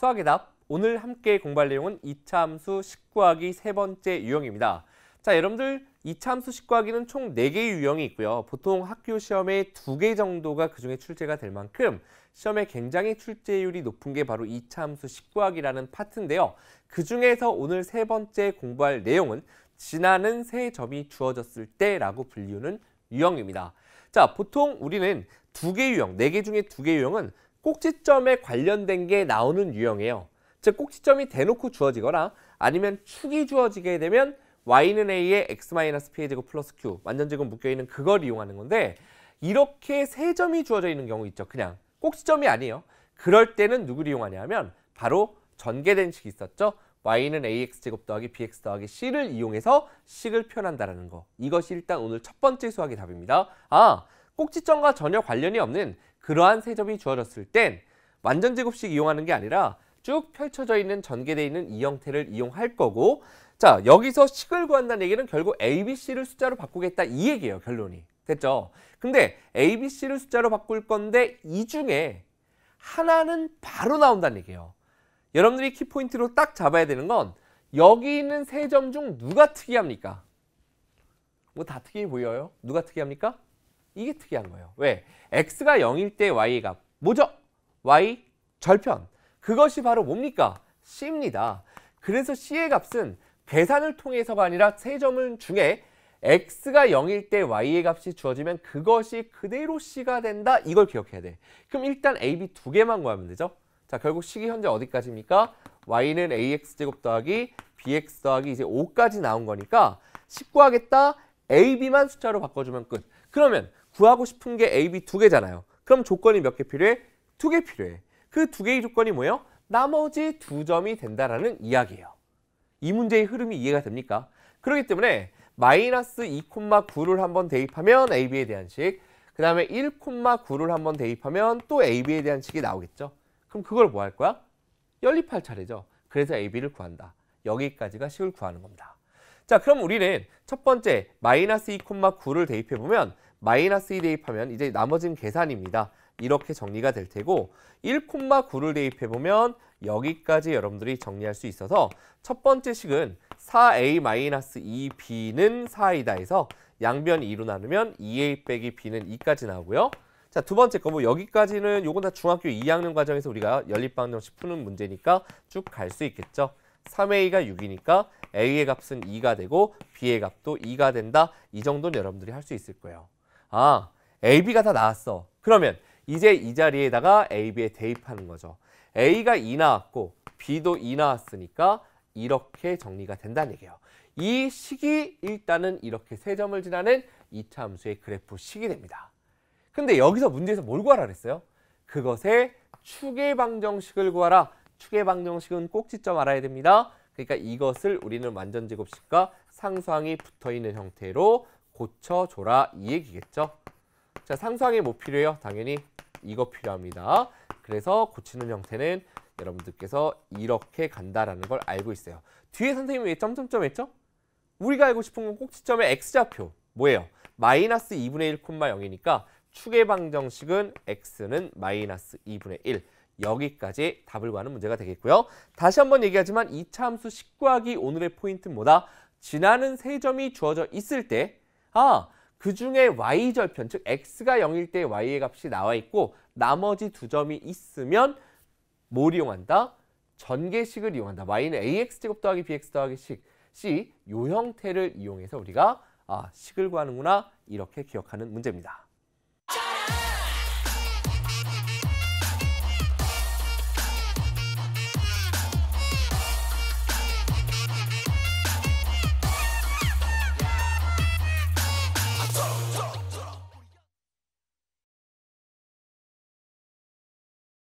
수학의 답 오늘 함께 공부할 내용은 이차함수 1구하기세 번째 유형입니다. 자 여러분들 이차함수 1구하기는총 4개의 유형이 있고요. 보통 학교 시험에 2개 정도가 그중에 출제가 될 만큼 시험에 굉장히 출제율이 높은 게 바로 이차함수 1구하기라는 파트인데요. 그중에서 오늘 세 번째 공부할 내용은 지나는 세 점이 주어졌을 때라고 불리우는 유형입니다. 자 보통 우리는 두개 유형, 네 개 중에 두개 유형은 꼭지점에 관련된 게 나오는 유형이에요. 즉 꼭지점이 대놓고 주어지거나 아니면 축이 주어지게 되면 y는 a의 x-p 제곱 플러스 q 완전제곱 묶여있는 그걸 이용하는 건데 이렇게 세 점이 주어져 있는 경우 있죠. 그냥 꼭지점이 아니에요. 그럴 때는 누구를 이용하냐 하면 바로 전개된 식이 있었죠. y는 ax제곱 더하기 bx 더하기 c를 이용해서 식을 표현한다는 라 거. 이것이 일단 오늘 첫 번째 수학의 답입니다. 아, 꼭지점과 전혀 관련이 없는 그러한 세점이 주어졌을 땐 완전 제곱식 이용하는 게 아니라 쭉 펼쳐져 있는 전개되어 있는 이 형태를 이용할 거고 자 여기서 식을 구한다는 얘기는 결국 ABC를 숫자로 바꾸겠다 이 얘기예요 결론이 됐죠? 근데 ABC를 숫자로 바꿀 건데 이 중에 하나는 바로 나온다는 얘기예요 여러분들이 키포인트로 딱 잡아야 되는 건 여기 있는 세 점 중 누가 특이합니까? 뭐 다 특이해 보여요? 누가 특이합니까? 이게 특이한 거예요. 왜? x가 0일 때 y의 값. 뭐죠? y 절편. 그것이 바로 뭡니까? c입니다. 그래서 c의 값은 계산을 통해서가 아니라 세 점은 중에 x가 0일 때 y의 값이 주어지면 그것이 그대로 c가 된다. 이걸 기억해야 돼. 그럼 일단 a, b 두 개만 구하면 되죠. 자, 결국 식이 현재 어디까지입니까? y는 ax 제곱 더하기 bx 더하기 이제 5까지 나온 거니까 19 하겠다. AB만 숫자로 바꿔주면 끝. 그러면 구하고 싶은 게 AB 두 개잖아요. 그럼 조건이 몇 개 필요해? 두 개 필요해. 그 두 개의 조건이 뭐예요? 나머지 두 점이 된다라는 이야기예요. 이 문제의 흐름이 이해가 됩니까? 그렇기 때문에 마이너스 2,9를 한번 대입하면 AB에 대한 식, 그 다음에 1,9를 한번 대입하면 또 AB에 대한 식이 나오겠죠. 그럼 그걸 뭐 할 거야? 연립할 차례죠. 그래서 AB를 구한다. 여기까지가 식을 구하는 겁니다. 자 그럼 우리는 첫 번째 마이너스 2,9를 대입해보면 마이너스 2 대입하면 이제 나머지는 계산입니다. 이렇게 정리가 될 테고 1,9를 대입해보면 여기까지 여러분들이 정리할 수 있어서 첫 번째 식은 4a-2b는 4이다 해서 양변 2로 나누면 2a 빼기 b는 2까지 나오고요. 자, 두 번째 거 뭐 여기까지는 요건 다 중학교 2학년 과정에서 우리가 연립방정식 푸는 문제니까 쭉 갈 수 있겠죠. 3a가 6이니까 a의 값은 2가 되고 b의 값도 2가 된다. 이 정도는 여러분들이 할 수 있을 거예요. 아, a, b가 다 나왔어. 그러면 이제 이 자리에다가 a, b에 대입하는 거죠. a가 2 나왔고 b도 2 나왔으니까 이렇게 정리가 된다는 얘기예요. 이 식이 일단은 이렇게 세 점을 지나는 이차 함수의 그래프 식이 됩니다. 근데 여기서 문제에서 뭘 구하라 그랬어요? 그것의 축의 방정식을 구하라. 축의 방정식은 꼭 직접 알아야 됩니다. 그러니까 이것을 우리는 완전 제곱식과 상수항이 붙어있는 형태로 고쳐줘라 이 얘기겠죠. 자, 상수항이 뭐 필요해요? 당연히 이거 필요합니다. 그래서 고치는 형태는 여러분들께서 이렇게 간다라는 걸 알고 있어요. 뒤에 선생님이 왜 점점점 했죠? 우리가 알고 싶은 건 꼭지점의 x좌표. 뭐예요? 마이너스 2분의 1, 0이니까 축의 방정식은 x는 마이너스 2분의 1. 여기까지 답을 구하는 문제가 되겠고요. 다시 한번 얘기하지만 이차함수 식구하기 오늘의 포인트는 뭐다? 지나는 세 점이 주어져 있을 때 아, 그 중에 y절편, 즉 x가 0일 때 y의 값이 나와 있고 나머지 두 점이 있으면 뭘 이용한다? 전개식을 이용한다. y는 ax제곱 더하기 bx 더하기 식, c, 요 형태를 이용해서 우리가 아, 식을 구하는구나 이렇게 기억하는 문제입니다.